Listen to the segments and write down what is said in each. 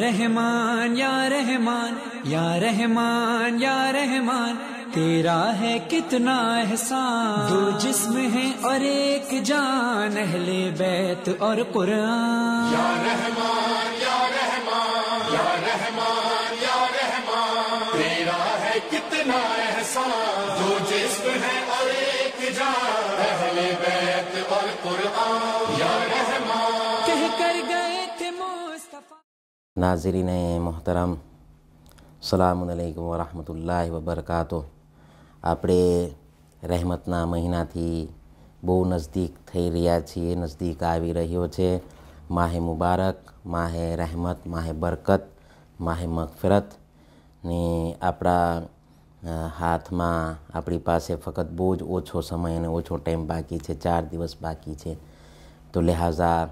رحمان یا رحمان یا رحمان یا رحمان تیرا ہے کتنا احسان دو جسم ہے اور ایک جان اہل بیت اور قرآن یا یا یا یا رحمان رحمان رحمان رحمان تیرا ہے کتنا احسان دو جسم ہے اور ایک नाजरीन मोहतरम સલામુઅલૈકુમ વરહમતુલ્લાહ વબરકાતો આપણે રહેમતના મહિનાથી બહુ નજદીક થઈ રહ્યા છીએ નજદીક આવી રહ્યો છે માહે મુબારક માહે રહેમત માહે બરકત માહે મગફરત ને આપણા હાથમાં આપણી પાસે ફક્ત બહુ જ ઓછો સમય અને ઓછો ટાઈમ બાકી છે ચાર દિવસ બાકી છે તો લિહાઝા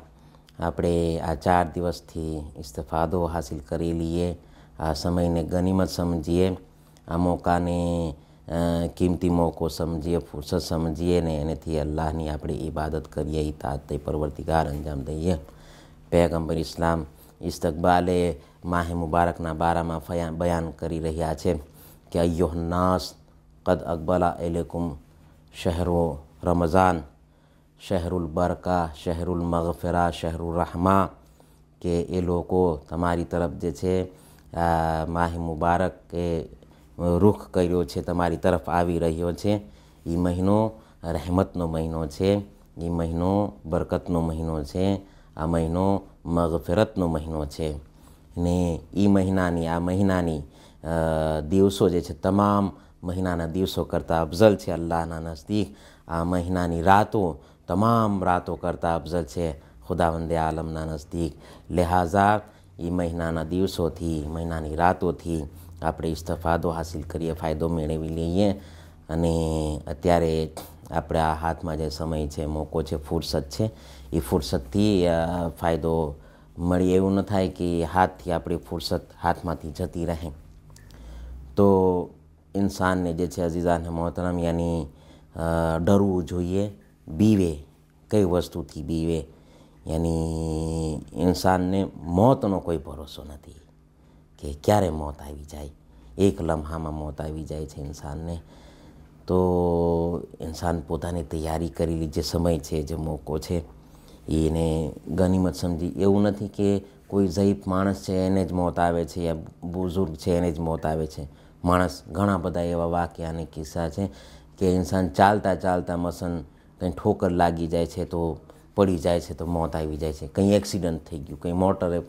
આપણે આ ચાર દિવસથી ઇસ્તફાદો હાસિલ કરી લઈએ આ સમયને ગનિમત સમજીએ આ મોકાને કિંમતી મોકો સમજીએ ફુરસત સમજીએ ને એનેથી અલ્લાહની આપણે ઇબાદત કરીએ ઇતાત તે પરવર્તિકાર અંજામ દઈએ પેગંબર ઇસ્લામ ઇસ્તકબાલે માહે મુબારકના બારામાં ફયા બયાન કરી રહ્યા છે કે અયોહનાસ કદ અકબલા એલેકુમ શહેરો રમઝાન شہر البرقہ شہر المغفرا شہر الرحماں کہ یہ ہماری طرف جیسے ماہی مبارک کے روخ کر رہمتہ مہینوں ہے یہ مہینوں برکت مہینہ ہے آ مہینوں مغفرتہ مہینہ ہے یہ مہینہ آ مہینہ دورسوں تمام مہینہ دسوں کرتا افضل ہے اللہ نزدیک آ مہینہ راتوں તમામ રાતો કરતાં અફઝલ છે ખુદાવંદે આલમના નજદીક લિહાઝા એ મહિનાના દિવસોથી મહિનાની રાતોથી આપણે ઇસ્તફાદો હાસિલ કરીએ ફાયદો મેળવી લઈએ અને અત્યારે આપણે આ હાથમાં જે સમય છે મોકો છે ફુરસત છે એ ફુરસતથી ફાયદો મળી એવું ન થાય કે હાથથી આપણી ફુરસત હાથમાંથી જતી રહે તો ઇન્સાનને જે છે અઝીઝાને મોહતરમ યાની ડરવું જોઈએ બીવે કઈ વસ્તુથી બીવે યાની ઇન્સાનને મોતનો કોઈ ભરોસો નથી કે ક્યારે મોત આવી જાય એક લમ્હામાં મોત આવી જાય છે ઇન્સાનને તો ઇન્સાન પોતાની તૈયારી કરેલી જે સમય છે જે મોકો છે એને ગનીમત સમજી એવું નથી કે કોઈ ઝૈફ માણસ છે એને જ મોત આવે છે યા બુઝુર્ગ છે એને જ મોત આવે છે માણસ ઘણા બધા એવા વાક્ય અને કિસ્સા છે કે ઇન્સાન ચાલતા ચાલતા મસન કંઈ ઠોકર લાગી જાય છે તો પડી જાય છે તો મોત આવી જાય છે કંઈ એક્સિડન્ટ થઈ ગયું કંઈ મોટરે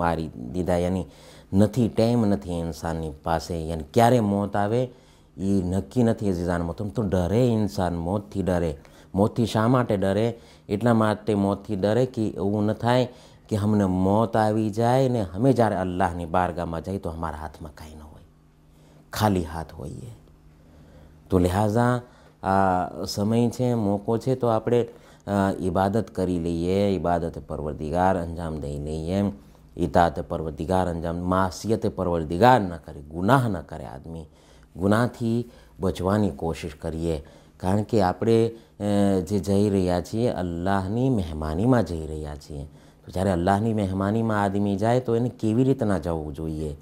મારી દીધા યાની નથી ટાઈમ નથી ઇન્સાનની પાસે યાની ક્યારે મોત આવે એ નક્કી નથી અઝીઝાન મોતમ તો ડરે ઇન્સાન મોતથી ડરે મોતથી શા માટે ડરે એટલા માટે મોતથી ડરે કે એવું ન થાય કે હમને મોત આવી જાય ને અમે જ્યારે અલ્લાહની બારગામાં જઈએ તો અમારા હાથમાં કાંઈ ન હોય ખાલી હાથ હોઈએ તો લિહાઝા આ સમય છે મોકો છે તો આપણે ઇબાદત કરી લઈએ ઈબાદત પરવરદિગાર અંજામ દઈ લઈએ ઈતાત પરવરદિગાર અંજામ માસિયત પરવરદિગાર ન કરે ગુનાહ ન કરે આદમી ગુનાહથી બચવાની કોશિશ કરીએ કારણ કે આપણે જે જઈ રહ્યા છીએ અલ્લાહની મહેમાનીમાં જઈ રહ્યા છીએ તો જ્યારે અલ્લાહની મહેમાનીમાં આદમી જાય તો એને કેવી રીતના જવું જોઈએ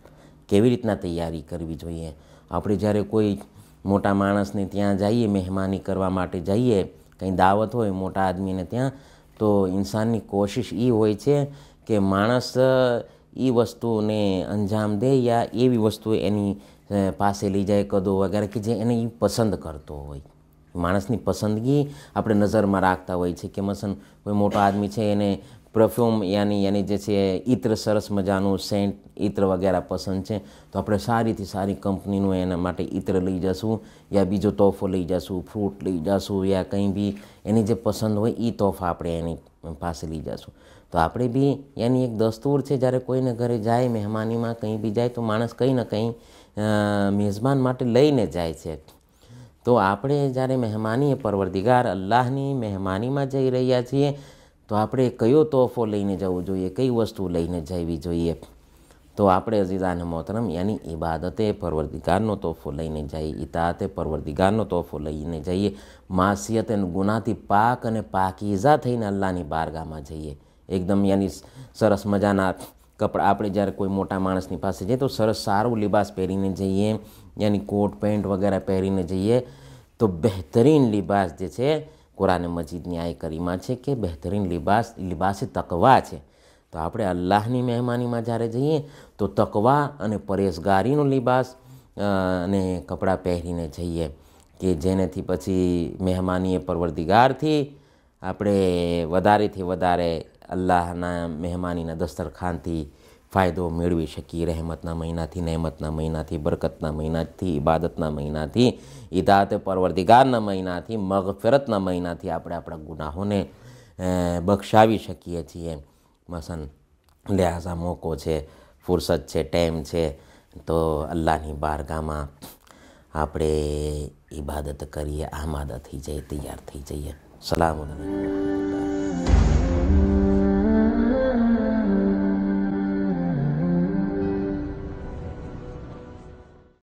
કેવી રીતના તૈયારી કરવી જોઈએ આપણે જ્યારે કોઈ મોટા માણસને ત્યાં જઈએ મહેમાની કરવા માટે જઈએ કંઈ દાવત હોય મોટા આદમીને ત્યાં તો ઇન્સાનની કોશિશ એ હોય છે કે માણસ એ વસ્તુને અંજામ દે યા એવી વસ્તુ એની પાસે લઈ જાય કદો વગેરે કે જે એને એ પસંદ કરતો હોય માણસની પસંદગી આપણે નજરમાં રાખતા હોય છે કે મસન કોઈ મોટો આદમી છે એને પરફ્યુમ યાની યાની જે છે ઇત્ર સરસ મજાનું સેન્ટ ઇત્ર વગેરે પસંદ છે તો આપણે સારીથી સારી કંપનીનું એના માટે ઇત્ર લઈ જશું યા બીજો તોફો લઈ જશું ફ્રૂટ લઈ જશું યા કંઈ બી એની જે પસંદ હોય એ તોફ આપણે એની પાસે લઈ જશું તો આપણે બી એની એક દસ્તુર છે જ્યારે કોઈને ઘરે જાય મહેમાનીમાં કંઈ બી જાય તો માણસ કંઈ ને કંઈ મેજબાન માટે લઈને જાય છે તો આપણે જ્યારે મહેમાનીએ પરવરદિગાર અલ્લાહની મહેમાનીમાં જઈ રહ્યા છીએ તો આપણે કયો તોહફો લઈને જવું જોઈએ કઈ વસ્તુ લઈને જવી જોઈએ તો આપણે અઝીઝાન મોહતરમ યાની ઇબાદતે પરવરદિગારનો તોહફો લઈને જઈએ ઇતાતે પરવરદિગારનો તોહફો લઈને જઈએ માસિયત અને ગુનાથી પાક અને પાકીઝા થઈને અલ્લાહની બારગામાં જઈએ એકદમ યાની સરસ મજાના કપડાં આપણે જ્યારે કોઈ મોટા માણસની પાસે જઈએ તો સરસ સારું લિબાસ પહેરીને જઈએ યાની કોટ પેન્ટ વગેરે પહેરીને જઈએ તો બહેતરીન લિબાસ જે છે કુરાન મસ્જિદની આ કરીમાં છે કે બહેતરીન લિબાસ લિબાસ તકવા છે તો આપણે અલ્લાહની મહેમાનીમાં જ્યારે જઈએ તો તકવા અને પરેશગારીનો લિબાસ અને કપડાં પહેરીને જઈએ કે જેનેથી પછી મહેમાનીએ પરવરદિગારથી આપણે વધારેથી વધારે અલ્લાહના મહેમાનીના દસ્તરખાનથી ફાયદો મેળવી શકીએ રહેમતના મહિનાથી નહેમતના મહિનાથી બરકતના મહિનાથી ઇબાદતના મહિનાથી ઇદાત પરવરદિગારના મહિનાથી મગફિરતના મહિનાથી આપણે આપણા ગુનાહોને બક્ષાવી શકીએ છીએ મસન લિહાઝા મોકો છે ફુરસત છે ટાઈમ છે તો અલ્લાહની બારગામાં આપણે ઇબાદત કરીએ આમાદા થઈ જઈએ તૈયાર થઈ જઈએ સલામ